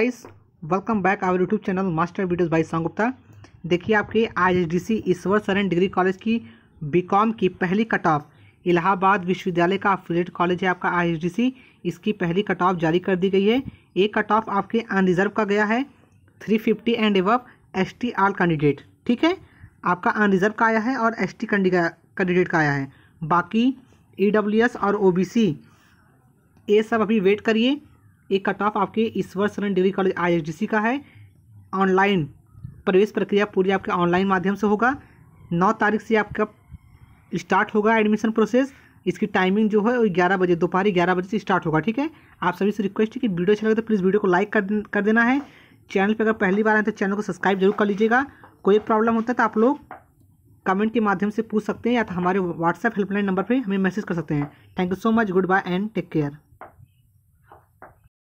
guys welcome back our YouTube channel master videos by सांग गुप्ता देखिए आपके S D C Ishwar Saran degree college की BCom की पहली कट ऑफ इलाहाबाद विश्वविद्यालय का अफिलेट कॉलेज है आपका आई डी सी इसकी पहली कट ऑफ जारी कर दी गई है ये कट ऑफ आपके अनरिजर्व का गया है three fifty and above S T all candidate ठीक है आपका अनरिजर्व का आया है और एस टी कैंडिडेट का आया है बाकी ई डब्ल्यू एस और ओ बी सी ये सब अभी वेट करिए एक कट ऑफ आपके ईश्वर शरण डिग्री कॉलेज आई का है ऑनलाइन प्रवेश प्रक्रिया पूरी आपके ऑनलाइन माध्यम से होगा नौ तारीख से आपका स्टार्ट होगा एडमिशन प्रोसेस इसकी टाइमिंग जो है वो ग्यारह बजे दोपहर ग्यारह बजे से स्टार्ट होगा ठीक है आप सभी से रिक्वेस्ट है कि वीडियो अच्छा लगे तो प्लीज़ वीडियो को लाइक कर कर देना है चैनल पर अगर पहली बार आए तो चैनल को सब्सक्राइब जरूर कर लीजिएगा कोई प्रॉब्लम होता है तो आप लोग कमेंट के माध्यम से पूछ सकते हैं या तो हमारे व्हाट्सएप हेल्पलाइन नंबर पर हमें मैसेज कर सकते हैं thank you so much good bye and take care